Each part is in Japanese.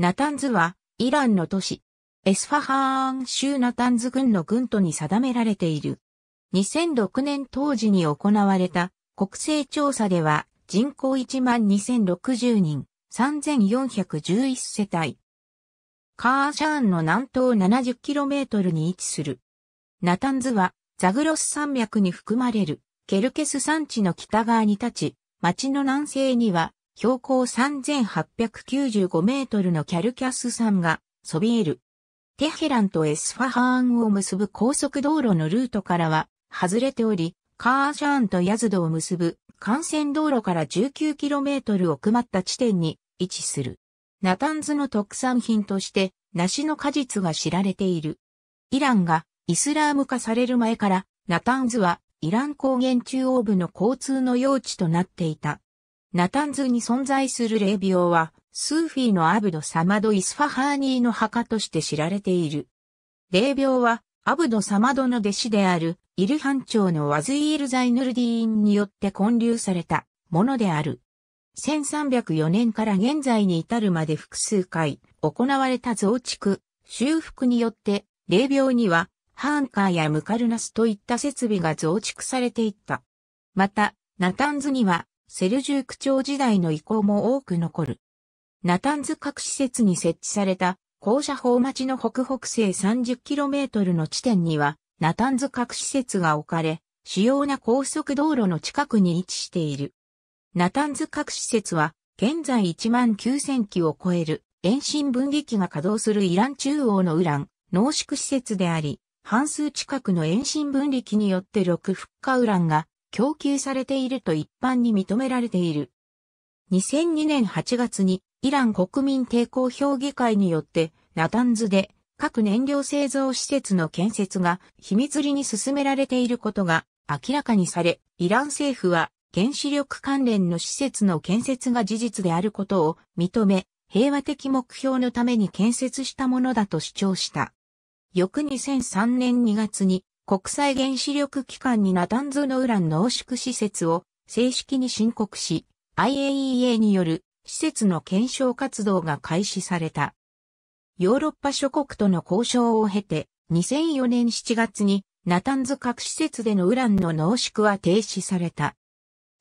ナタンズは、イランの都市、エスファハーン州ナタンズ軍の軍都に定められている。2006年当時に行われた国勢調査では人口1万2060人、3411世帯。カーシャーンの南東 70km に位置する。ナタンズはザグロス山脈に含まれるケルケス山地の北側に立ち、町の南西には標高3895メートルのキャルキャス山がそびえる。テヘランとエスファハーンを結ぶ高速道路のルートからは外れており、カーシャーンとヤズドを結ぶ幹線道路から1 9トル奥まった地点に位置する。ナタンズの特産品として梨の果実が知られている。イランがイスラーム化される前からナタンズはイラン高原中央部の交通の用地となっていた。ナタンズに存在する霊廟は、スーフィーのアブド・サマド・イスファハーニーの墓として知られている。霊廟は、アブド・サマドの弟子である、イルハン朝のワズイール・ザイヌルディーンによって建立されたものである。1304年から現在に至るまで複数回行われた増築、修復によって、霊廟には、ハーンカーやムカルナスといった設備が増築されていった。また、ナタンズには、セルジューク朝時代の遺構も多く残る。ナタンズ核施設に設置された校舎法町の北北西 30km の地点には、ナタンズ核施設が置かれ、主要な高速道路の近くに位置している。ナタンズ核施設は、現在1万9000機を超える遠心分離機が稼働するイラン中央のウラン濃縮施設であり、半数近くの遠心分離機によって6フッ化ウランが供給されていると一般に認められている。2002年8月にイラン国民抵抗評議会によってナタンズで各燃料製造施設の建設が秘密裏に進められていることが明らかにされ、イラン政府は原子力関連の施設の建設が事実であることを認め、平和的目標のために建設したものだと主張した。翌2003年2月に国際原子力機関にナタンズのウラン濃縮施設を正式に申告し、IAEA による施設の検証活動が開始された。ヨーロッパ諸国との交渉を経て、2004年7月にナタンズ核施設でのウランの濃縮は停止された。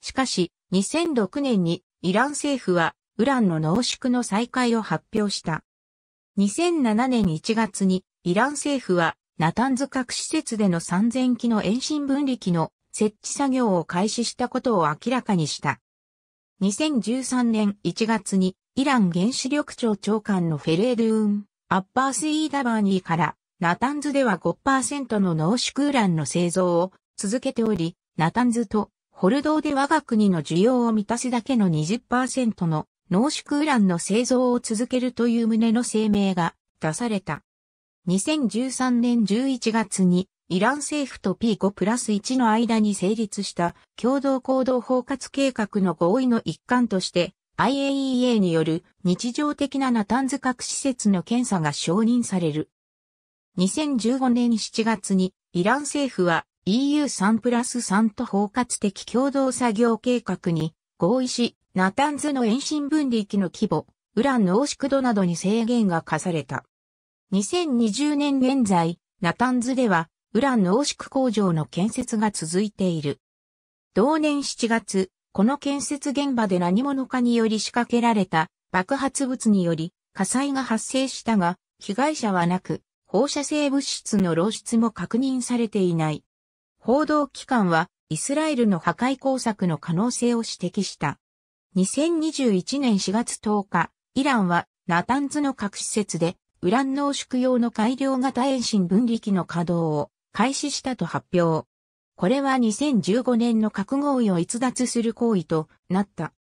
しかし、2006年にイラン政府はウランの濃縮の再開を発表した。2007年1月にイラン政府はナタンズ核施設での3000機の遠心分離機の設置作業を開始したことを明らかにした。2013年1月にイラン原子力庁長官のフェレードゥーン、アッパースイーダバーニーからナタンズでは5%の濃縮ウランの製造を続けており、ナタンズとホルドーで我が国の需要を満たすだけの20%の濃縮ウランの製造を続けるという旨の声明が出された。2013年11月にイラン政府と P5 プラス1の間に成立した共同行動包括計画の合意の一環として IAEA による日常的なナタンズ核施設の検査が承認される。2015年7月にイラン政府は EU3 プラス3と包括的共同作業計画に合意し、ナタンズの遠心分離域の規模、ウラン濃縮度などに制限が課された。2020年現在、ナタンズでは、ウラン濃縮工場の建設が続いている。同年7月、この建設現場で何者かにより仕掛けられた爆発物により火災が発生したが、被害者はなく、放射性物質の漏出も確認されていない。報道機関は、イスラエルの破壊工作の可能性を指摘した。2021年4月10日、イランはナタンズの核施設でウラン濃縮用の改良型遠心分離機の稼働を開始したと発表。これは2015年の核合意を逸脱する行為となった。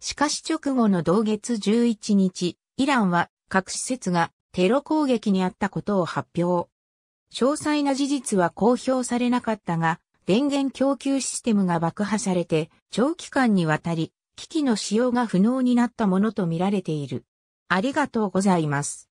しかし直後の同月11日、イランは核施設がテロ攻撃にあったことを発表。詳細な事実は公表されなかったが、電源供給システムが爆破されて、長期間にわたり、機器の使用が不能になったものとみられている。ありがとうございます。